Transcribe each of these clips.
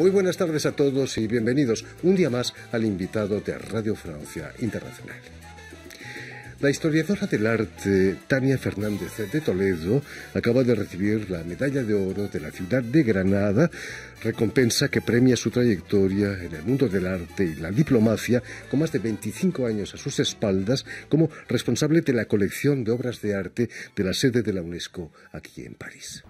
Muy buenas tardes a todos y bienvenidos un día más al invitado de Radio Francia Internacional. La historiadora del arte Tania Fernández de Toledo acaba de recibir la Medalla de Oro de la ciudad de Granada, recompensa que premia su trayectoria en el mundo del arte y la diplomacia con más de 25 años a sus espaldas como responsable de la colección de obras de arte de la sede de la UNESCO aquí en París.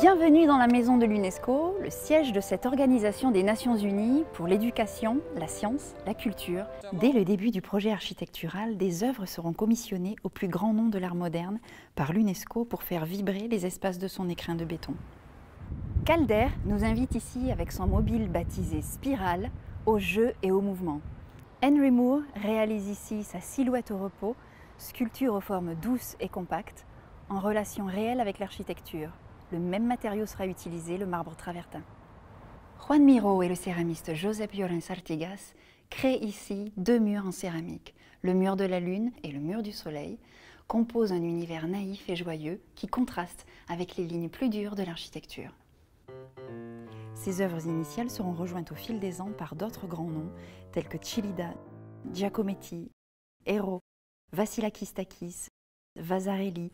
Bienvenue dans la maison de l'UNESCO, le siège de cette organisation des Nations Unies pour l'éducation, la science, la culture. Dès le début du projet architectural, des œuvres seront commissionnées au plus grand nom de l'art moderne par l'UNESCO pour faire vibrer les espaces de son écrin de béton. Calder nous invite ici avec son mobile baptisé Spirale au jeu et au mouvement. Henry Moore réalise ici sa silhouette au repos, sculpture aux formes douces et compactes, en relation réelle avec l'architecture le même matériau sera utilisé, le marbre travertin. Juan Miro et le céramiste Josep Llorens Artigas créent ici deux murs en céramique, le mur de la lune et le mur du soleil, composent un univers naïf et joyeux qui contraste avec les lignes plus dures de l'architecture. Ces œuvres initiales seront rejointes au fil des ans par d'autres grands noms tels que Chilida, Giacometti, Vassilakis Takis, Vasarelli.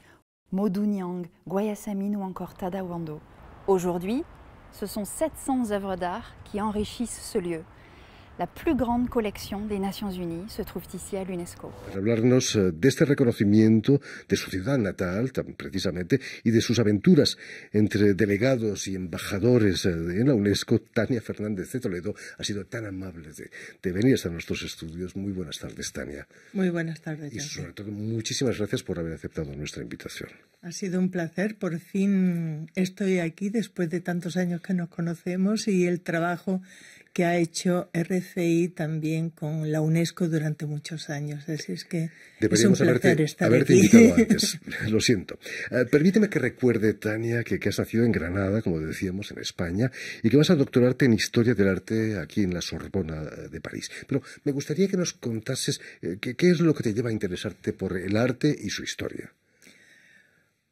Modunyang, Nyang, ou encore Tadawando. Aujourd'hui, ce sont 700 œuvres d'art qui enrichissent ce lieu. La más grande colección de Naciones Unies se trouve ici à l'UNESCO. Para pues hablarnos eh, de este reconocimiento de su ciudad natal, precisamente, y de sus aventuras entre delegados y embajadores eh, en la UNESCO, Tania Fernández de Toledo ha sido tan amable de, venir a nuestros estudios. Muy buenas tardes, Tania. Muy buenas tardes. Y sobre todo, muchísimas gracias por haber aceptado nuestra invitación. Ha sido un placer. Por fin estoy aquí después de tantos años que nos conocemos y el trabajo que ha hecho RCI también con la UNESCO durante muchos años. Así es que es un placer haberte, haberte invitado antes. Lo siento. Eh, permíteme que recuerde, Tania, que, has nacido en Granada, como decíamos, en España, y que vas a doctorarte en Historia del Arte aquí en la Sorbona eh, de París. Pero me gustaría que nos contases eh, qué es lo que te lleva a interesarte por el arte y su historia.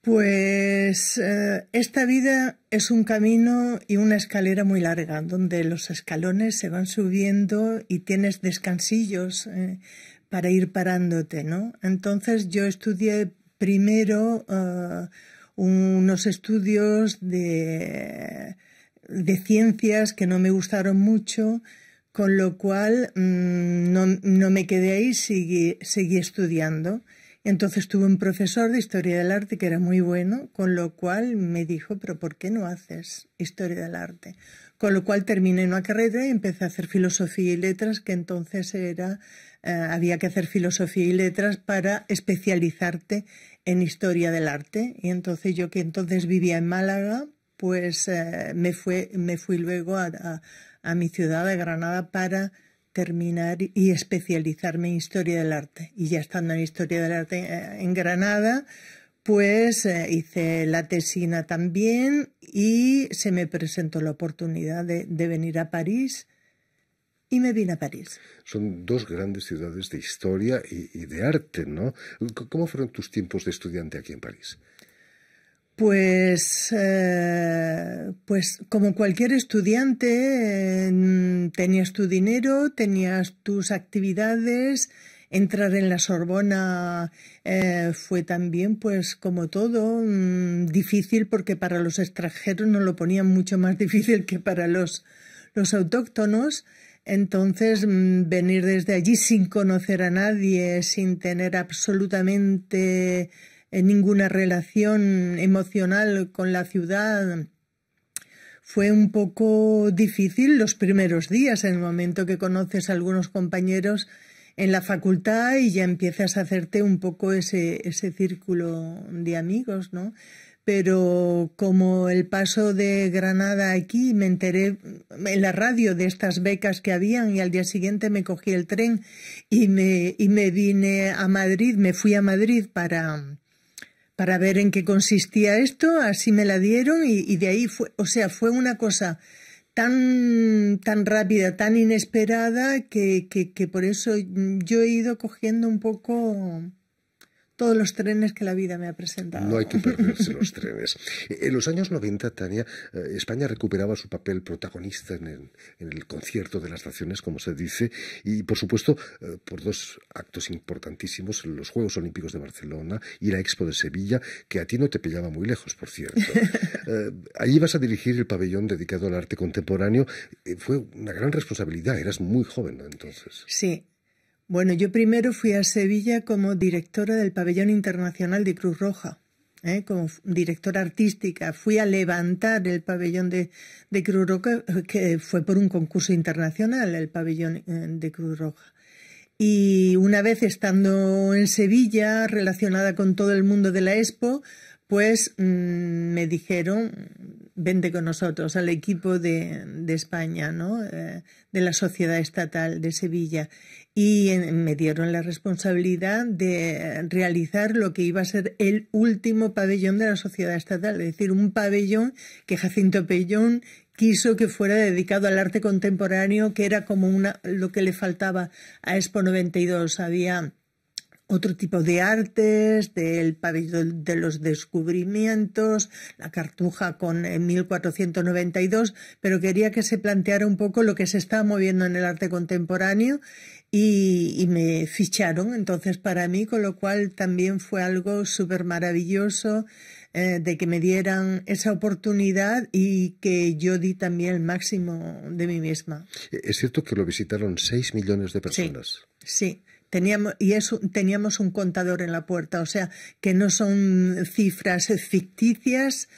Pues eh, esta vida es un camino y una escalera muy larga, donde los escalones se van subiendo y tienes descansillos eh, para ir parándote, ¿no? Entonces yo estudié primero eh, unos estudios de, ciencias que no me gustaron mucho, con lo cual mm, no, me quedé ahí, seguí, seguí estudiando. Entonces tuve un profesor de historia del arte que era muy bueno, con lo cual me dijo, pero ¿por qué no haces historia del arte? Con lo cual terminé una carrera y empecé a hacer filosofía y letras, que entonces era, eh, había que hacer filosofía y letras para especializarte en historia del arte. Y entonces yo que entonces vivía en Málaga, pues eh, me, fui luego a mi ciudad de Granada para terminar y especializarme en historia del arte. Y ya estando en historia del arte eh, en Granada, pues eh, hice la tesina también y se me presentó la oportunidad de, venir a París y me vine a París. Son dos grandes ciudades de historia y de arte, ¿no? ¿Cómo fueron tus tiempos de estudiante aquí en París? Pues, eh, pues como cualquier estudiante, tenías tu dinero, tenías tus actividades, entrar en la Sorbona eh, fue también, pues como todo, mm, difícil porque para los extranjeros nos lo ponían mucho más difícil que para los, los autóctonos. Entonces, mm, venir desde allí sin conocer a nadie, sin tener absolutamente ninguna relación emocional con la ciudad. Fue un poco difícil los primeros días, en el momento que conoces a algunos compañeros en la facultad y ya empiezas a hacerte un poco ese, círculo de amigos, ¿no? pero como el paso de Granada aquí, me enteré en la radio de estas becas que habían y al día siguiente me cogí el tren y me vine a Madrid, me fui a Madrid para, para ver en qué consistía esto, así me la dieron y, de ahí fue, o sea, fue una cosa tan, tan rápida, tan inesperada, que, que por eso yo he ido cogiendo un poco todos los trenes que la vida me ha presentado. No hay que perderse los trenes. En los años 90, Tania, eh, España recuperaba su papel protagonista en el, concierto de las naciones, como se dice, y por supuesto eh, por dos actos importantísimos, los Juegos Olímpicos de Barcelona y la Expo de Sevilla, que a ti no te pillaba muy lejos, por cierto. allí eh, vas a dirigir el pabellón dedicado al arte contemporáneo. Fue una gran responsabilidad, eras muy joven entonces. Sí, bueno, yo primero fui a Sevilla como directora del Pabellón Internacional de Cruz Roja, ¿eh? como directora artística. Fui a levantar el pabellón de, Cruz Roja, que fue por un concurso internacional, el pabellón eh, de Cruz Roja. Y una vez estando en Sevilla, relacionada con todo el mundo de la Expo, pues mm, me dijeron, vente con nosotros, al equipo de, España, eh, de la Sociedad Estatal de Sevilla. Y me dieron la responsabilidad de realizar lo que iba a ser el último pabellón de la Sociedad Estatal, es decir, un pabellón que Jacinto Pellón quiso que fuera dedicado al arte contemporáneo, que era como una, lo que le faltaba a Expo 92. Había otro tipo de artes, del pabellón de los descubrimientos, la cartuja con 1492, eh, pero quería que se planteara un poco lo que se estaba moviendo en el arte contemporáneo y, me ficharon entonces para mí, con lo cual también fue algo súper maravilloso eh, de que me dieran esa oportunidad y que yo di también el máximo de mí misma. Eh, es cierto que lo visitaron 6 millones de personas. sí. Teníamos, y eso, teníamos un contador en la puerta, o sea, que no son cifras ficticias.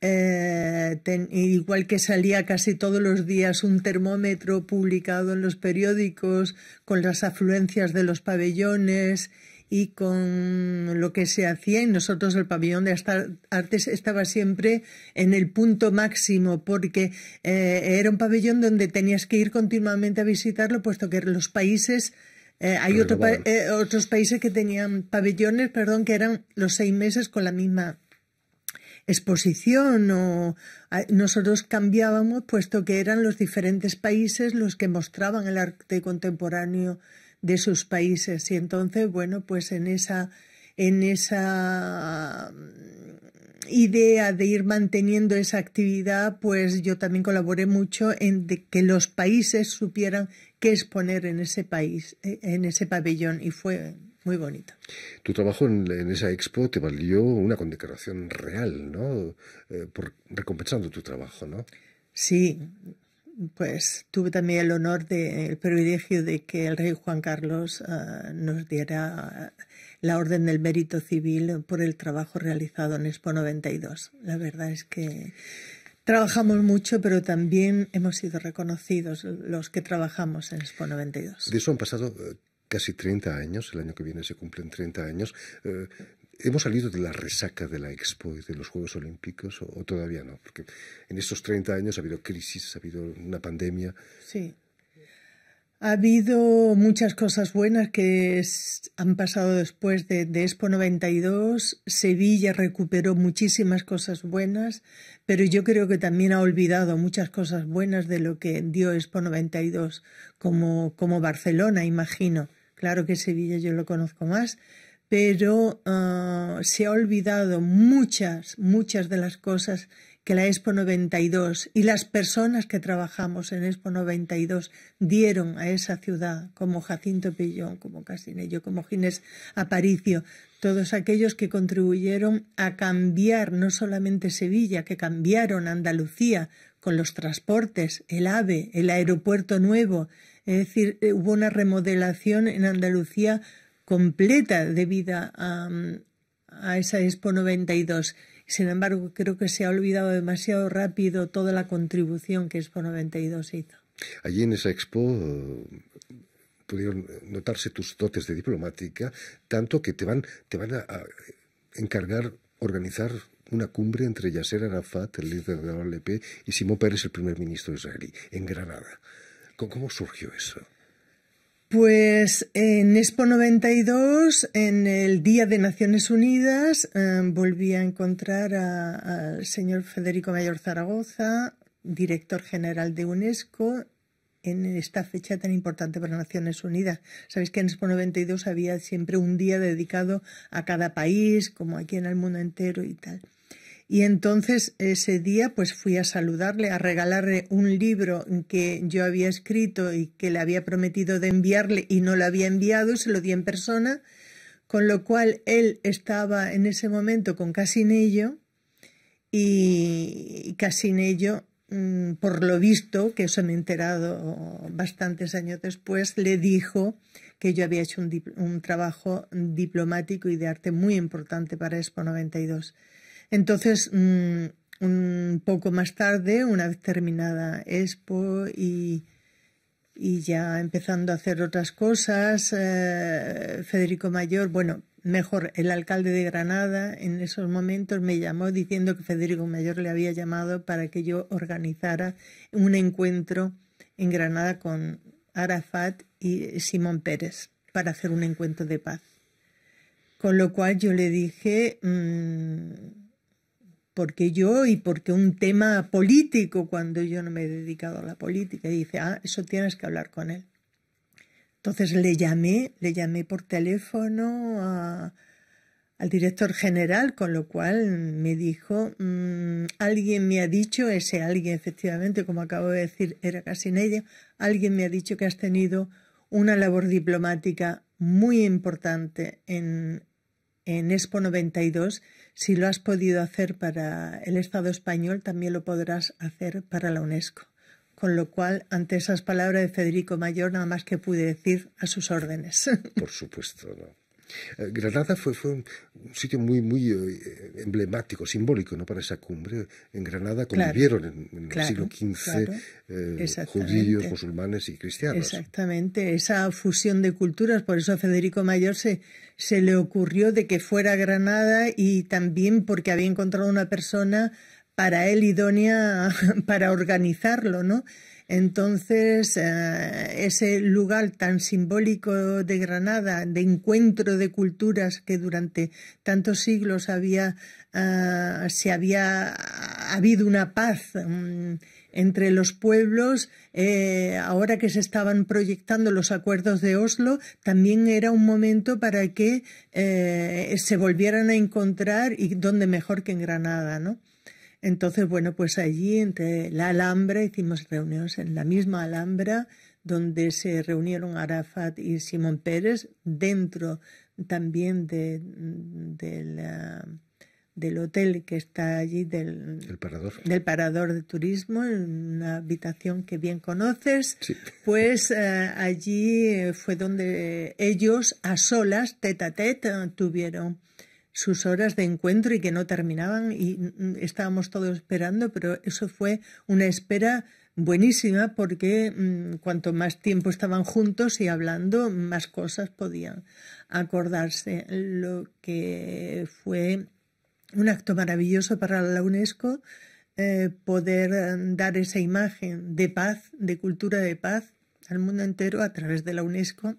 Eh, igual que salía casi todos los días un termómetro publicado en los periódicos con las afluencias de los pabellones y con lo que se hacía y nosotros el pabellón de artes estaba siempre en el punto máximo porque eh, era un pabellón donde tenías que ir continuamente a visitarlo puesto que los países eh, hay eh, otros países que tenían pabellones, perdón, que eran los seis meses con la misma exposición o nosotros cambiábamos puesto que eran los diferentes países los que mostraban el arte contemporáneo de sus países y entonces bueno pues en esa en esa idea de ir manteniendo esa actividad, pues yo también colaboré mucho en que los países supieran qué exponer en ese país, eh, en ese pabellón, y fue muy bonito. Tu trabajo en, esa expo te valió una condecoración real, ¿no? Eh, por, recompensando tu trabajo, ¿no? Sí, pues tuve también el honor, del el privilegio de que el rey Juan Carlos ah, nos diera la Orden del Mérito Civil por el trabajo realizado en Expo 92. La verdad es que Trabajamos mucho, pero también hemos sido reconocidos los que trabajamos en Expo 92. De eso han pasado eh, casi 30 años, el año que viene se cumplen 30 años. Eh, ¿Hemos salido de la resaca de la Expo y de los Juegos Olímpicos o, todavía no? Porque en estos 30 años ha habido crisis, ha habido una pandemia. Sí. Ha habido muchas cosas buenas que han pasado después de, de, Expo 92. Sevilla recuperó muchísimas cosas buenas, pero yo creo que también ha olvidado muchas cosas buenas de lo que dio Expo 92, como, como Barcelona, imagino. Claro que Sevilla yo lo conozco más, pero ah, se ha olvidado muchas, muchas de las cosas que la Expo 92 y las personas que trabajamos en Expo 92 dieron a esa ciudad, como Jacinto Pellón, como Casinello, como Ginés Aparicio, todos aquellos que contribuyeron a cambiar no solamente Sevilla, que cambiaron Andalucía con los transportes, el AVE, el aeropuerto nuevo, es decir, eh, hubo una remodelación en Andalucía completa debido a, a esa Expo 92 sin embargo, creo que se ha olvidado demasiado rápido toda la contribución que Expo 92 hizo. Allí en esa expo eh, pudieron notarse tus dotes de diplomática, tanto que te van, te van a, a encargar organizar una cumbre entre Yasser Arafat, el líder de la OLP, y Simón Pérez, el primer ministro israelí, en Granada. ¿Cómo surgió eso? Pues en Expo 92, en el Día de Naciones Unidas, eh, volví a encontrar al señor Federico Mayor Zaragoza, director general de UNESCO, en esta fecha tan importante para Naciones Unidas. Sabéis que en Expo 92 había siempre un día dedicado a cada país, como aquí en el mundo entero y tal. Y entonces ese día pues fui a saludarle, a regalarle un libro que yo había escrito y que le había prometido de enviarle y no lo había enviado y se lo di en persona, con lo cual él estaba en ese momento con Casinello y Casinello, mm, por lo visto, que eso me he enterado bastantes años después, le dijo que yo había hecho un, un trabajo diplomático y de arte muy importante para Expo 92. Entonces, mm, un poco más tarde, una vez terminada Expo y, ya empezando a hacer otras cosas, eh, Federico Mayor, bueno, mejor, el alcalde de Granada en esos momentos me llamó diciendo que Federico Mayor le había llamado para que yo organizara un encuentro en Granada con Arafat y Simón Pérez para hacer un encuentro de paz. Con lo cual yo le dije... Mm, porque yo y porque un tema político cuando yo no me he dedicado a la política. Y dice, ah, eso tienes que hablar con él. Entonces le llamé, le llamé por teléfono al director general, con lo cual me dijo, mm, alguien me ha dicho, ese alguien efectivamente, como acabo de decir, era casi en ella, alguien me ha dicho que has tenido una labor diplomática muy importante en, en Expo 92, si lo has podido hacer para el Estado español, también lo podrás hacer para la UNESCO. Con lo cual, ante esas palabras de Federico Mayor, nada más que pude decir a sus órdenes. Por supuesto, eh, Granada fue, fue un, sitio muy, muy eh, emblemático, simbólico ¿no? para esa cumbre. En Granada convivieron en, el siglo eh, XV judíos, musulmanes y cristianos. Exactamente, esa fusión de culturas, por eso a Federico Mayor se, se le ocurrió de que fuera Granada y también porque había encontrado una persona para él idónea para organizarlo, ¿no? Entonces, eh, ese lugar tan simbólico de Granada, de encuentro de culturas que durante tantos siglos había, eh, se había habido una paz mm, entre los pueblos, eh, ahora que se estaban proyectando los acuerdos de Oslo, también era un momento para que se volvieran a encontrar y donde mejor que en Granada, ¿no? Entonces, bueno, pues allí entre la Alhambra hicimos reuniones en la misma Alhambra donde se reunieron Arafat y Simón Pérez dentro también ah, del hotel que está allí, del, parador. del parador de turismo, en una habitación que bien conoces, pues ah, allí fue donde ellos a solas, tete a tete, tuvieron sus horas de encuentro y que no terminaban y mm, mm, estábamos todos esperando, pero eso fue una espera buenísima porque mm, cuanto más tiempo estaban juntos y hablando, más cosas podían acordarse. Lo que fue un acto maravilloso para la UNESCO eh, poder dar esa imagen de paz, de cultura de paz al mundo entero a través de la UNESCO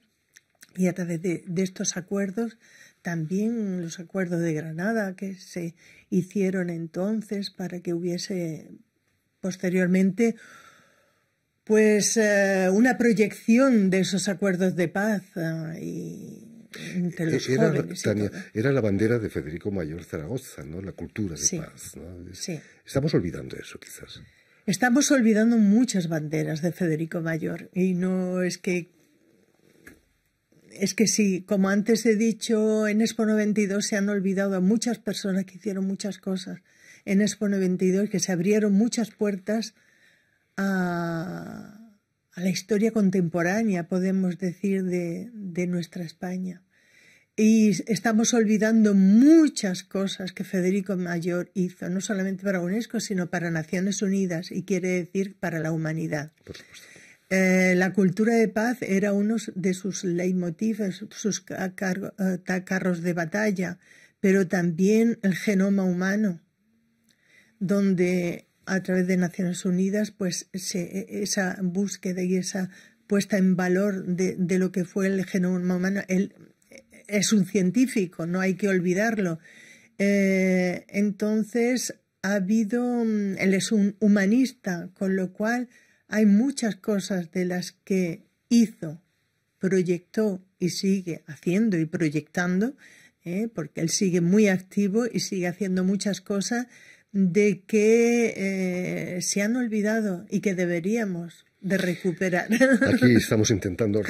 y a través de estos acuerdos también los acuerdos de Granada que se hicieron entonces para que hubiese posteriormente pues eh, una proyección de esos acuerdos de paz eh, y entre eh, era, la bandera de Federico Mayor Zaragoza, ¿no? La cultura de paz. Estamos olvidando eso, quizás. Estamos olvidando muchas banderas de Federico Mayor y no es que es que sí, como antes he dicho, en Expo 92 se han olvidado a muchas personas que hicieron muchas cosas. En Expo 92 que se abrieron muchas puertas a, la historia contemporánea, podemos decir, de, nuestra España. Y estamos olvidando muchas cosas que Federico Mayor hizo, no solamente para UNESCO, sino para Naciones Unidas y quiere decir para la humanidad. Eh, la cultura de paz era uno de sus leitmotivs, sus eh, carros de batalla, pero también el genoma humano, donde a través de Naciones Unidas, pues e, esa búsqueda y esa puesta en valor de, lo que fue el genoma humano, él es un científico, no hay que olvidarlo. Eh, entonces, ha habido, mm, él es un humanista, con lo cual hay muchas cosas de las que hizo, proyectó y sigue haciendo y proyectando, ¿eh? porque él sigue muy activo y sigue haciendo muchas cosas de que eh, se han olvidado y que deberíamos de recuperar. Aquí estamos intentando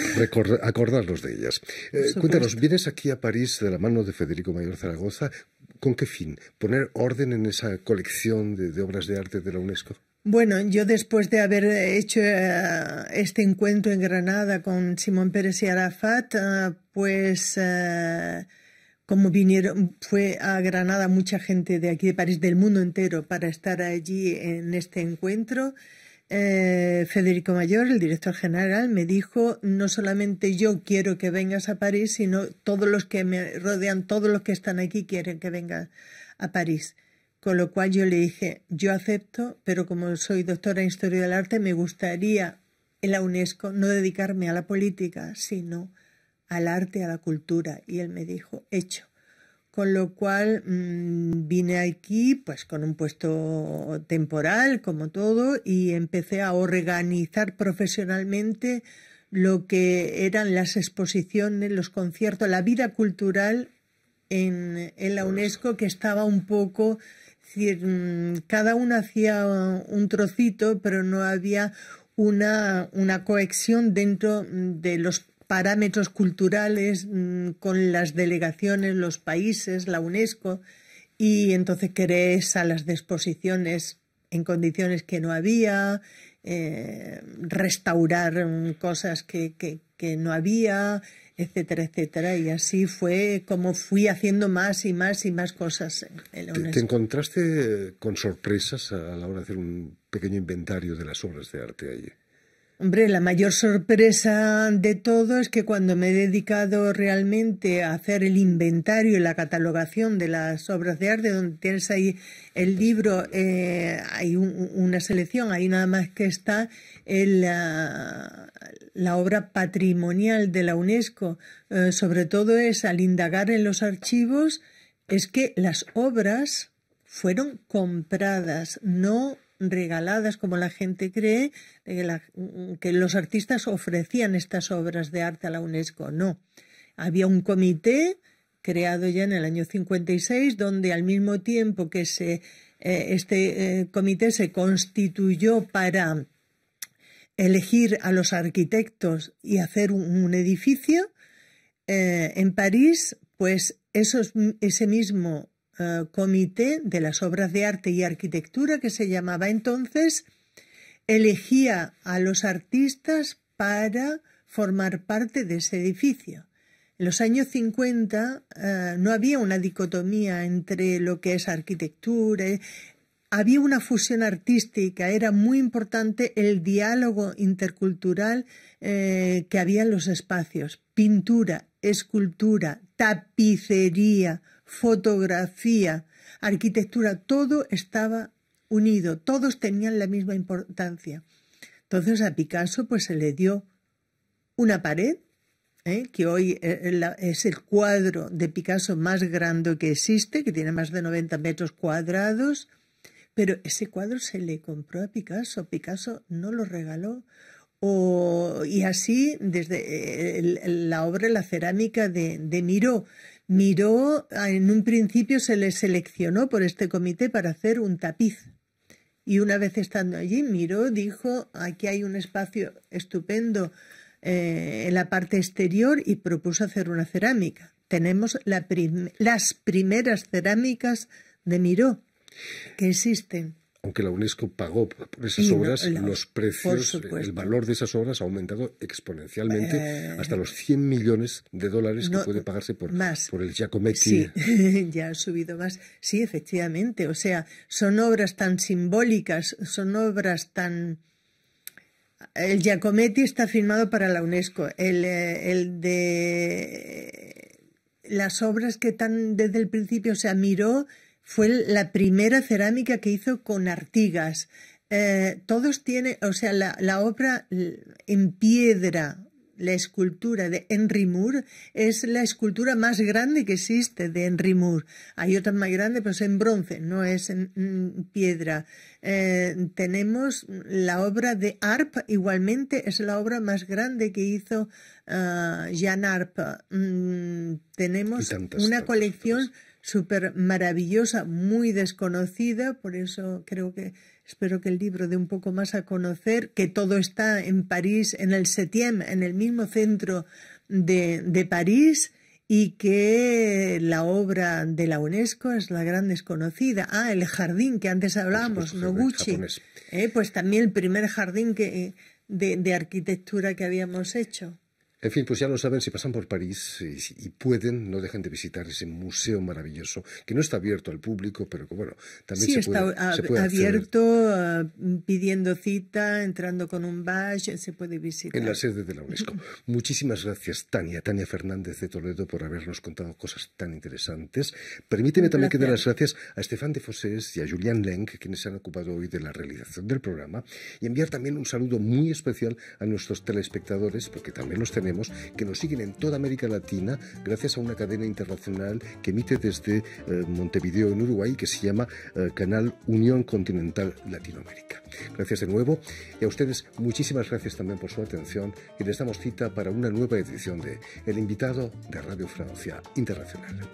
acordarnos de ellas. Eh, cuéntanos, vienes aquí a París de la mano de Federico Mayor Zaragoza, ¿con qué fin? ¿Poner orden en esa colección de obras de arte de la UNESCO? Bueno, yo después de haber hecho eh, este encuentro en Granada con Simón Pérez y Arafat, eh, pues eh, como vinieron, fue a Granada mucha gente de aquí de París, del mundo entero, para estar allí en este encuentro. Federico Mayor, el director general, me dijo, no solamente yo quiero que vengas a París, sino todos los que me rodean, todos los que están aquí quieren que vengas a París. Con lo cual yo le dije, yo acepto, pero como soy doctora en Historia del Arte, me gustaría en la UNESCO no dedicarme a la política, sino al arte, a la cultura. Y él me dijo, hecho. Con lo cual mm, vine aquí pues con un puesto temporal, como todo, y empecé a organizar profesionalmente lo que eran las exposiciones, los conciertos, la vida cultural en la UNESCO, que estaba un poco Mm, cada uno hacía un trocito, pero no había una, una cohesión dentro mm, de los parámetros culturales mm, con las delegaciones, los países, la UNESCO, y entonces querés a las exposiciones en condiciones que no había, eh, restaurar cosas que no había, etcétera, etcétera. Y así fue como fui haciendo más y más y más cosas. En, ¿Te, ¿Te, encontraste con sorpresas a la hora de hacer un pequeño inventario de las obras de arte allí? Hombre, la mayor sorpresa de todo es que cuando me he dedicado realmente a hacer el inventario y la catalogación de las obras de arte, donde tienes ahí el libro, eh, hay una selección, ahí nada más que está ah, la, obra patrimonial de la UNESCO, eh, sobre todo es al indagar en los archivos, es que las obras fueron compradas, no regaladas como la gente cree, mm, que, los artistas ofrecían estas obras de arte a la UNESCO. No, había un comité creado ya en el año 56 donde al mismo tiempo que eh, este eh, comité se constituyó para elegir a los arquitectos y hacer un, edificio, eh, en París, pues ese mismo eh, comité de las obras de arte y arquitectura que se llamaba entonces, elegía a los artistas para formar parte de ese edificio. En los años 50 eh, no había una dicotomía entre lo que es arquitectura, eh, había una fusión artística, era muy importante el diálogo intercultural que había en los espacios, pintura, escultura, tapicería, fotografía, arquitectura, todo estaba unido, todos tenían la misma importancia. Entonces a Picasso pues se le dio una pared, ¿eh? que hoy eh, eh, es el cuadro de Picasso más grande que existe, que tiene más de 90 metros cuadrados, pero ese cuadro se le compró a Picasso, Picasso no lo regaló. y así desde la obra, la cerámica de, de Miró, miró, ah, en un principio se le seleccionó por este comité para hacer un tapiz. Y una vez estando allí, miró, dijo, aquí hay un espacio estupendo eh, en la parte exterior y propuso hacer una cerámica. Tenemos las primeras cerámicas de Miró que existen aunque la UNESCO pagó por esas obras, eh, los precios, el valor de esas obras ha aumentado exponencialmente eh. hasta los 100 millones de dólares que puede pagarse por, el Giacometti. Sí, ya ha subido más. Sí, efectivamente. O sea, son obras tan simbólicas, son obras tan... El Giacometti está firmado para la UNESCO. El, eh, de las obras que tan desde el principio se miró fue la primera cerámica que hizo con artigas. Eh, todos tienen, o sea, la, obra en piedra la escultura de Henry Moore es la escultura más grande que existe de Henry Moore. Hay otras más grande, pero es en bronce, no es en, piedra. Eh, tenemos la obra de Arp, igualmente es la obra más grande que hizo ah, Jean Jan Arp. Mm, tenemos una colección súper maravillosa, muy desconocida, por eso creo que espero que el libro dé un poco más a conocer, que todo está en París, en el Setiem, en el mismo centro de, París y que la obra de la UNESCO es la gran desconocida. Ah, el jardín que antes hablábamos, Noguchi. Eh, pues también el primer jardín de arquitectura que habíamos hecho. En fin, pues ya lo saben, si pasan por París y, pueden, no dejen de visitar ese museo maravilloso, que no está abierto al público, pero que bueno, también se, está puede, se, abierto, ah, pidiendo cita, entrando con un badge, se puede visitar. En la sede de la UNESCO. Muchísimas gracias, Tania, Tania Fernández de Toledo, por habernos contado cosas tan interesantes. Permíteme también que dé las gracias a Estefan de Fosés y a Julián Lenk, quienes se han ocupado hoy de la realización del programa, y enviar también un saludo muy especial a nuestros telespectadores, porque también los tenemos que nos siguen en toda América Latina gracias a una cadena internacional que emite desde eh, Montevideo en Uruguay que se llama eh, Canal Unión Continental Latinoamérica. Gracias de nuevo y a ustedes muchísimas gracias también por su atención y les damos cita para una nueva edición de El invitado de Radio Francia Internacional.